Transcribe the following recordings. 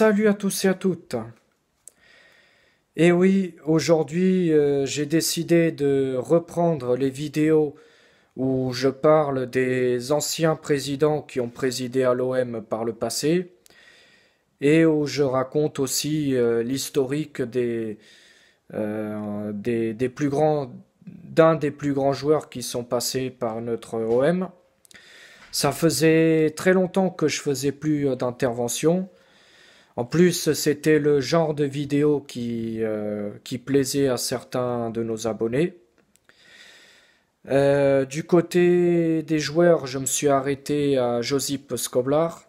Salut à tous et à toutes. Et eh oui, aujourd'hui, euh, j'ai décidé de reprendre les vidéos où je parle des anciens présidents qui ont présidé à l'OM par le passé et où je raconte aussi euh, l'historique des, euh, grands d'un des plus grands joueurs qui sont passés par notre OM. Ça faisait très longtemps que je faisais plus d'interventions en plus, c'était le genre de vidéo qui, euh, plaisait à certains de nos abonnés. Euh, du côté des joueurs, je me suis arrêté à Josip Skoblar.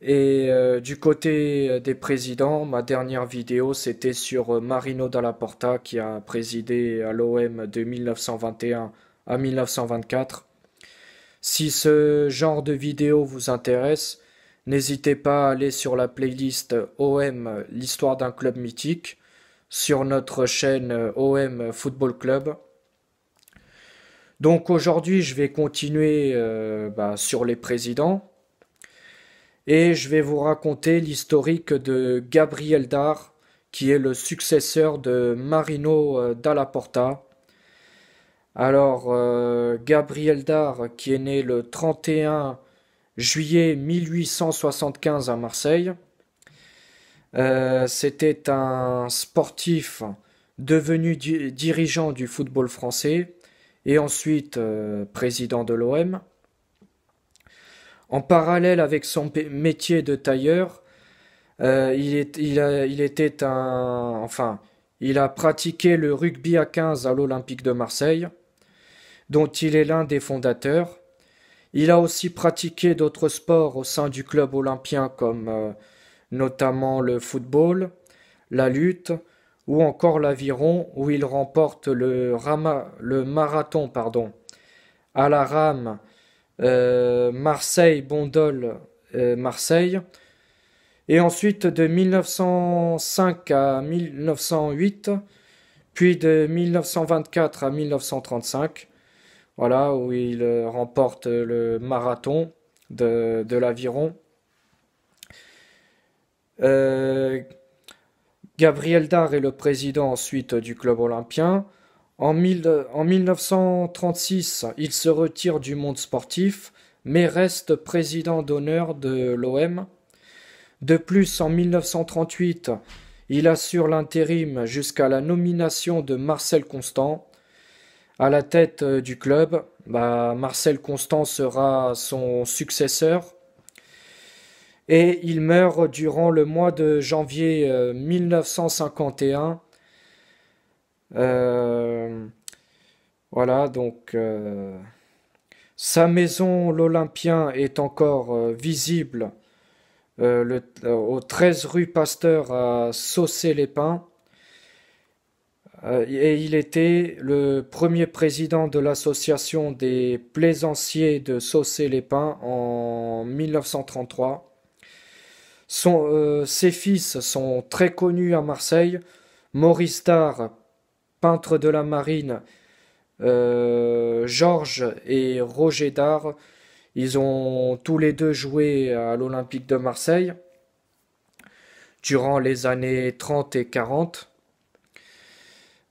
Et euh, du côté des présidents, ma dernière vidéo, c'était sur Marino Dalla Porta qui a présidé à l'OM de 1921 à 1924. Si ce genre de vidéo vous intéresse, N'hésitez pas à aller sur la playlist OM l'histoire d'un club mythique, sur notre chaîne euh, OM Football Club. Donc aujourd'hui, je vais continuer euh, bah, sur les présidents et je vais vous raconter l'historique de Gabriel Dar, qui est le successeur de Marino euh, Dalla Alors, Gabriel Dar, qui est né le 31 juillet 1875 à Marseille. Euh, c'était un sportif devenu dirigeant du football français et ensuite euh, président de l'OM. En parallèle avec son métier de tailleur, euh, il, était un, enfin, il a pratiqué le rugby à 15 à l'Olympique de Marseille, dont il est l'un des fondateurs. Il a aussi pratiqué d'autres sports au sein du club olympien comme euh, notamment le football, la lutte ou encore l'aviron où il remporte le, marathon à la rame euh, Marseille-Bondol euh, Marseille. Et ensuite de 1905 à 1908, puis de 1924 à 1935, voilà, où il euh, remporte euh, le marathon de, l'aviron. Euh, Gabriel Dar est le président ensuite du club olympien. En, en 1936, il se retire du monde sportif, mais reste président d'honneur de l'OM. De plus, en 1938, il assure l'intérim jusqu'à la nomination de Marcel Constant à la tête euh, du club. Bah, Marcel Constant sera son successeur. Et il meurt durant le mois de janvier 1951. Euh, euh, voilà, donc sa maison, l'Olympien, est encore visible au 13 rue Pasteur à Saucé-les-Pins. Euh, et il était le premier président de l'association des plaisanciers de Saucé-les-Pins en 1933. Euh, ses fils sont très connus à Marseille. Maurice Dard, peintre de la marine, euh, Georges et Roger Dard, ils ont tous les deux joué à l'Olympique de Marseille durant les années 30 et 40.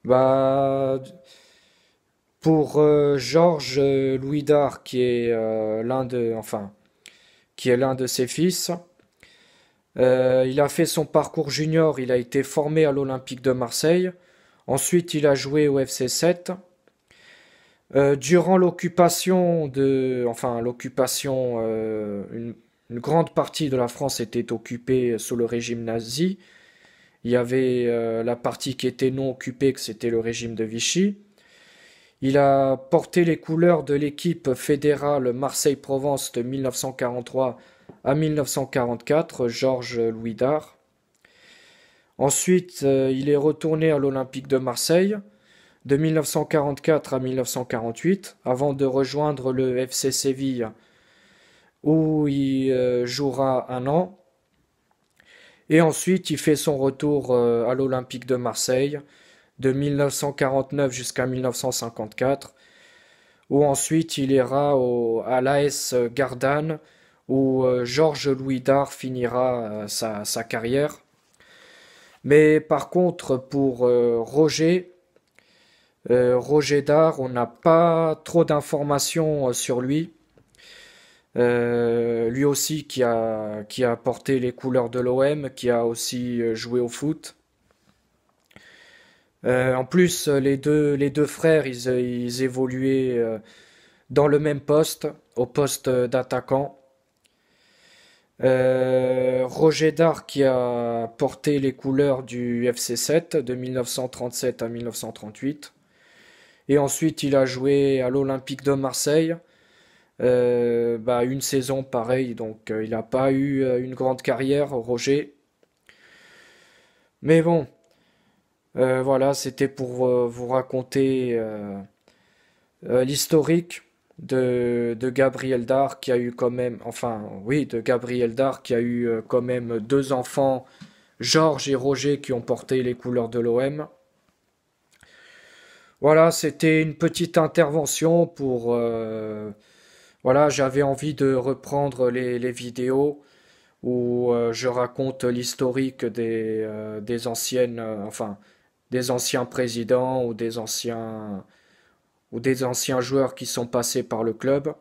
Bah, pour euh, Georges euh, louis d'Arc, qui est euh, l'un de, enfin, qui est l'un de ses fils, il a fait son parcours junior, il a été formé à l'Olympique de Marseille. Ensuite, il a joué au FC 7. durant l'occupation de, enfin l'occupation, une, grande partie de la France était occupée sous le régime nazi. Il y avait euh, la partie qui était non occupée, que c'était le régime de Vichy. Il a porté les couleurs de l'équipe fédérale Marseille-Provence de 1943 à 1944, Georges Louis Dard. Ensuite, euh, il est retourné à l'Olympique de Marseille de 1944 à 1948, avant de rejoindre le FC Séville, où il euh, jouera un an et ensuite, il fait son retour euh, à l'Olympique de Marseille de 1949 jusqu'à 1954, où ensuite il ira au, à l'AS Gardanne, où euh, Georges Louis Dard finira euh, sa, sa, carrière. Mais par contre, pour Roger, Roger Dard, on n'a pas trop d'informations sur lui. Euh, lui aussi qui a, qui porté les couleurs de l'OM, qui a aussi euh, joué au foot. Euh, en plus, les deux, les deux frères, ils, évoluaient dans le même poste, au poste d'attaquant. Roger Dard qui a porté les couleurs du FC7 de 1937 à 1938. Et ensuite, il a joué à l'Olympique de Marseille, euh, bah, une saison pareille donc euh, il n'a pas eu euh, une grande carrière, Roger. Mais bon, voilà, c'était pour vous raconter l'historique de, de, Gabriel Dar qui a eu quand même, enfin oui, de Gabriel Dar qui a eu quand même deux enfants, Georges et Roger, qui ont porté les couleurs de l'OM. Voilà, c'était une petite intervention pour voilà, j'avais envie de reprendre les, vidéos où euh, je raconte l'historique des, euh, anciennes, euh, enfin, des anciens présidents ou des anciens, ou des anciens joueurs qui sont passés par le club.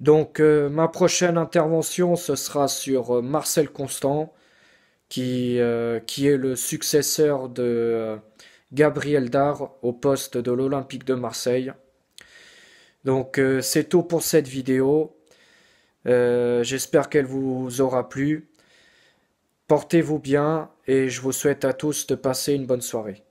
Donc, ma prochaine intervention, ce sera sur Marcel Constant, qui, qui est le successeur de Gabriel Dar au poste de l'Olympique de Marseille. Donc euh, c'est tout pour cette vidéo. Euh, j'espère qu'elle vous aura plu. Portez-vous bien et je vous souhaite à tous de passer une bonne soirée.